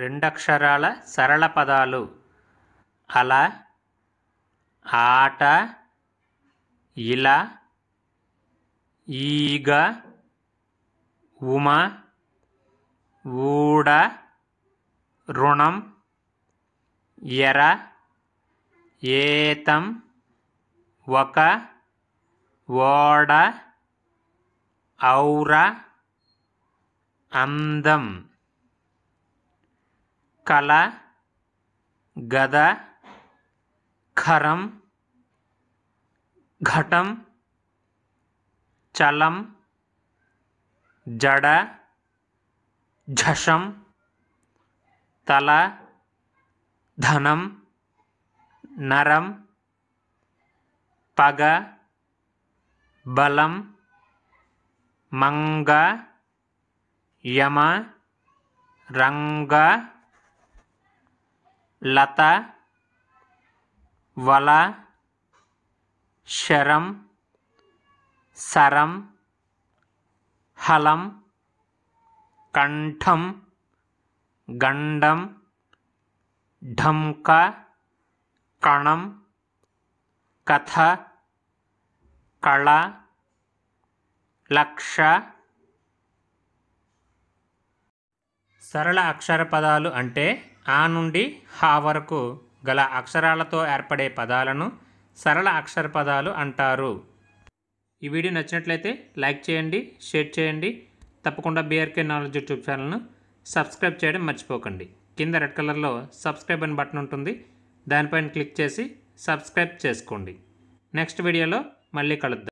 రెండక్షరాల సరళ పదాలు అలా ఆట ఇలా ఈగ ఉమ ఊడ రుణం ఎర ఏతం ఒక ఓడ ఔర అందం कला गदा खरम घटम चलम जड़ा झषम तला धनम नरम पग बलम मंग यमा रंगा లత వల శరం సరం హలం కంఠం గండం ఢంక కణం కథ కళ లక్ష సరళ అక్షర పదాలు అంటే ఆ నుండి హా వరకు గల అక్షరాలతో ఏర్పడే పదాలను సరళ అక్షర పదాలు అంటారు ఈ వీడియో నచ్చినట్లయితే లైక్ చేయండి షేర్ చేయండి తప్పకుండా బీఆర్కే నాలెడ్జ్ యూట్యూబ్ ఛానల్ను సబ్స్క్రైబ్ చేయడం మర్చిపోకండి కింద రెడ్ కలర్లో సబ్స్క్రైబ్ అని బటన్ ఉంటుంది దానిపైన క్లిక్ చేసి సబ్స్క్రైబ్ చేసుకోండి నెక్స్ట్ వీడియోలో మళ్ళీ కలుద్దాం